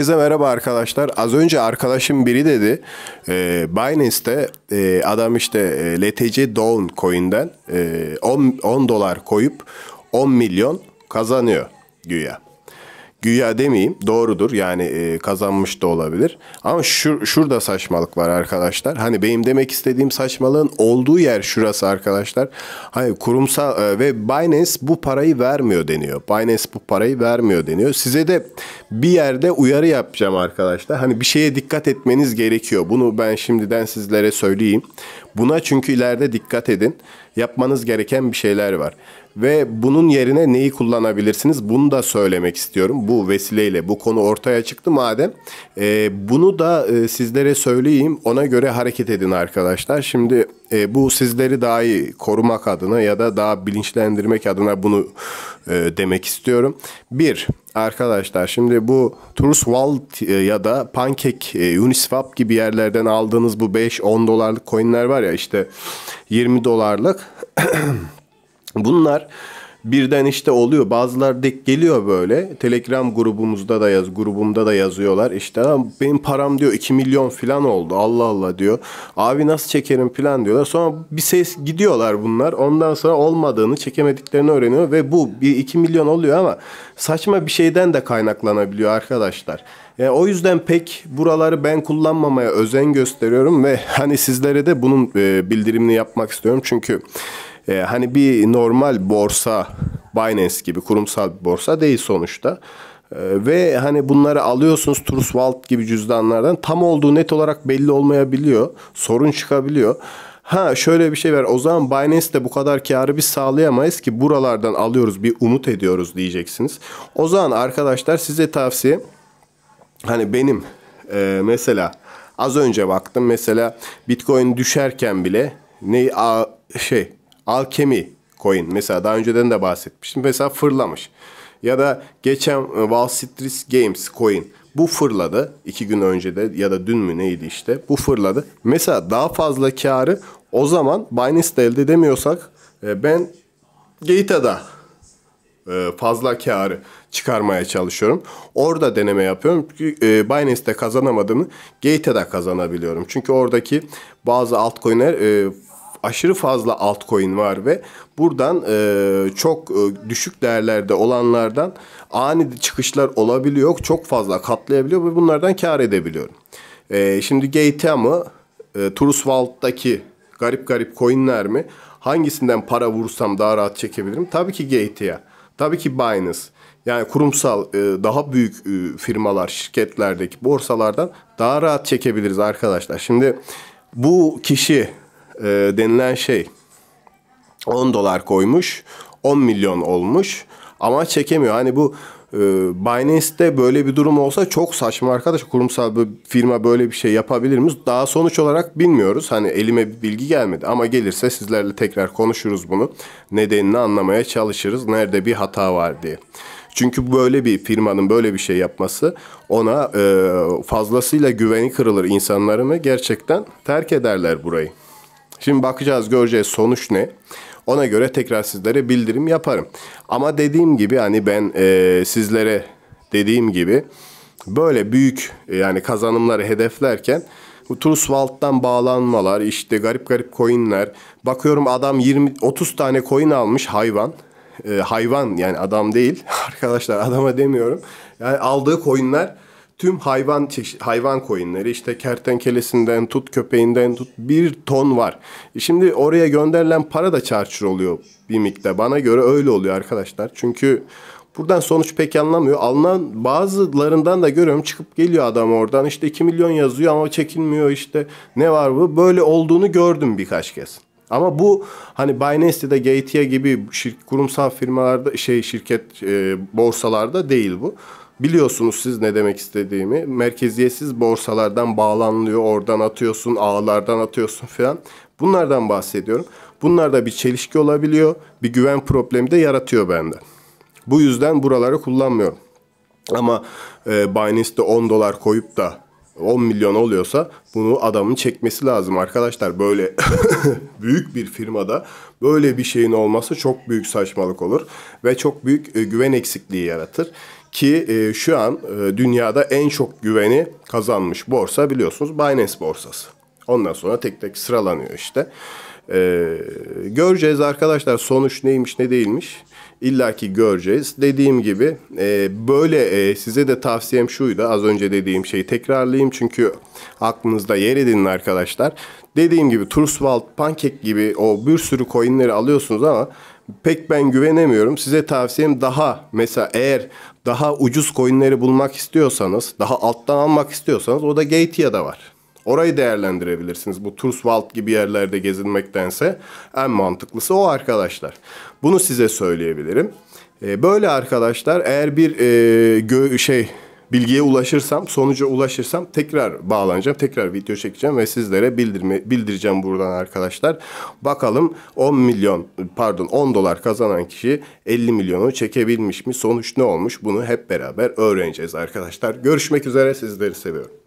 Herkese merhaba arkadaşlar. Az önce arkadaşım biri dedi. E, Binance'te e, adam işte e, LTC Dawn coin'den 10, e, 10 dolar koyup 10 milyon kazanıyor güya güya demeyeyim doğrudur yani e, kazanmış da olabilir. Ama şur, şurada saçmalık var arkadaşlar. Hani benim demek istediğim saçmalığın olduğu yer şurası arkadaşlar. Hani kurumsal e, ve Binance bu parayı vermiyor deniyor. Binance bu parayı vermiyor deniyor. Size de bir yerde uyarı yapacağım arkadaşlar. Hani bir şeye dikkat etmeniz gerekiyor. Bunu ben şimdiden sizlere söyleyeyim. Buna çünkü ileride dikkat edin. Yapmanız gereken bir şeyler var. Ve bunun yerine neyi kullanabilirsiniz? Bunu da söylemek istiyorum. Bu vesileyle bu konu ortaya çıktı madem. E, bunu da e, sizlere söyleyeyim. Ona göre hareket edin arkadaşlar. Şimdi e, bu sizleri daha iyi korumak adına ya da daha bilinçlendirmek adına bunu e, demek istiyorum. Bir, arkadaşlar şimdi bu Trustwalt e, ya da Pancake, e, Uniswap gibi yerlerden aldığınız bu 5-10 dolarlık coinler var ya işte 20 dolarlık bunlar birden işte oluyor. Bazılar dek geliyor böyle. Telegram grubumuzda da yaz, grubumda da yazıyorlar. İşte benim param diyor 2 milyon falan oldu. Allah Allah diyor. Abi nasıl çekerim falan diyorlar. Sonra bir ses gidiyorlar bunlar. Ondan sonra olmadığını, çekemediklerini öğreniyor ve bu bir 2 milyon oluyor ama saçma bir şeyden de kaynaklanabiliyor arkadaşlar. Yani e, o yüzden pek buraları ben kullanmamaya özen gösteriyorum ve hani sizlere de bunun e, bildirimini yapmak istiyorum. Çünkü e, hani bir normal borsa Binance gibi kurumsal bir borsa değil sonuçta. E, ve hani bunları alıyorsunuz Trustwalt gibi cüzdanlardan tam olduğu net olarak belli olmayabiliyor. Sorun çıkabiliyor. Ha şöyle bir şey var. O zaman Binance'de bu kadar karı biz sağlayamayız ki buralardan alıyoruz bir umut ediyoruz diyeceksiniz. O zaman arkadaşlar size tavsiye hani benim e, mesela az önce baktım mesela Bitcoin düşerken bile ne a, şey alkemi coin mesela daha önceden de bahsetmiştim. Mesela fırlamış. Ya da geçen e, Wall Street Games coin bu fırladı. iki gün önce de ya da dün mü neydi işte bu fırladı. Mesela daha fazla karı o zaman Binance'de elde edemiyorsak e, ben Gatea'da e, fazla karı çıkarmaya çalışıyorum. Orada deneme yapıyorum. Çünkü Binance'de kazanamadığımı Gate'de kazanabiliyorum. Çünkü oradaki bazı altcoin'ler aşırı fazla altcoin var ve buradan e, çok e, düşük değerlerde olanlardan ani çıkışlar olabiliyor. Çok fazla katlayabiliyor ve bunlardan kar edebiliyorum. E, şimdi Gateam'ı e, Truswald'daki garip garip coinler mi? Hangisinden para vursam daha rahat çekebilirim? Tabii ki Gate'a. Tabii ki Binance. Yani kurumsal e, daha büyük e, firmalar, şirketlerdeki borsalardan daha rahat çekebiliriz arkadaşlar. Şimdi bu kişi e, denilen şey 10 dolar koymuş 10 milyon olmuş ama çekemiyor. Hani bu e, Binance'de böyle bir durum olsa çok saçma arkadaş. Kurumsal bir firma böyle bir şey yapabilir mi? Daha sonuç olarak bilmiyoruz. Hani elime bir bilgi gelmedi ama gelirse sizlerle tekrar konuşuruz bunu. Nedenini anlamaya çalışırız. Nerede bir hata var diye. Çünkü böyle bir firmanın böyle bir şey yapması ona e, fazlasıyla güveni kırılır insanları mı gerçekten terk ederler burayı. Şimdi bakacağız göreceğiz sonuç ne. Ona göre tekrar sizlere bildirim yaparım. Ama dediğim gibi hani ben e, sizlere dediğim gibi böyle büyük e, yani kazanımları hedeflerken bu Trusvalt'tan bağlanmalar işte garip garip coinler. Bakıyorum adam 20 30 tane coin almış hayvan. E, hayvan yani adam değil. Arkadaşlar adama demiyorum. Yani aldığı coinler tüm hayvan çeşit, hayvan koyunları işte kertenkelesinden tut köpeğinden tut bir ton var. Şimdi oraya gönderilen para da çarçur oluyor bir miktar. Bana göre öyle oluyor arkadaşlar. Çünkü buradan sonuç pek anlamıyor. Alınan bazılarından da görüyorum çıkıp geliyor adam oradan işte 2 milyon yazıyor ama çekilmiyor işte ne var bu böyle olduğunu gördüm birkaç kez. Ama bu hani Binance'de de Gatea gibi şir- kurumsal firmalarda şey şirket e, borsalarda değil bu. Biliyorsunuz siz ne demek istediğimi. Merkeziyetsiz borsalardan bağlanılıyor. Oradan atıyorsun, ağlardan atıyorsun falan. Bunlardan bahsediyorum. Bunlarda bir çelişki olabiliyor. Bir güven problemi de yaratıyor bende. Bu yüzden buraları kullanmıyorum. Ama e, Binance'de 10 dolar koyup da 10 milyon oluyorsa bunu adamın çekmesi lazım arkadaşlar. Böyle büyük bir firmada böyle bir şeyin olması çok büyük saçmalık olur ve çok büyük e, güven eksikliği yaratır. Ki e, şu an e, dünyada en çok güveni kazanmış borsa biliyorsunuz Binance borsası. Ondan sonra tek tek sıralanıyor işte. E, göreceğiz arkadaşlar sonuç neymiş ne değilmiş. İlla ki göreceğiz. Dediğim gibi e, böyle e, size de tavsiyem şuydu. Az önce dediğim şeyi tekrarlayayım. Çünkü aklınızda yer edinin arkadaşlar. Dediğim gibi Turswald, Pancake gibi o bir sürü coinleri alıyorsunuz ama pek ben güvenemiyorum. Size tavsiyem daha mesela eğer daha ucuz coinleri bulmak istiyorsanız, daha alttan almak istiyorsanız o da Gatea'da var. Orayı değerlendirebilirsiniz. Bu Turswald gibi yerlerde gezinmektense en mantıklısı o arkadaşlar. Bunu size söyleyebilirim. Ee, böyle arkadaşlar eğer bir e, şey bilgiye ulaşırsam, sonuca ulaşırsam tekrar bağlanacağım. Tekrar video çekeceğim ve sizlere bildirme, bildireceğim buradan arkadaşlar. Bakalım 10 milyon pardon 10 dolar kazanan kişi 50 milyonu çekebilmiş mi? Sonuç ne olmuş? Bunu hep beraber öğreneceğiz arkadaşlar. Görüşmek üzere sizleri seviyorum.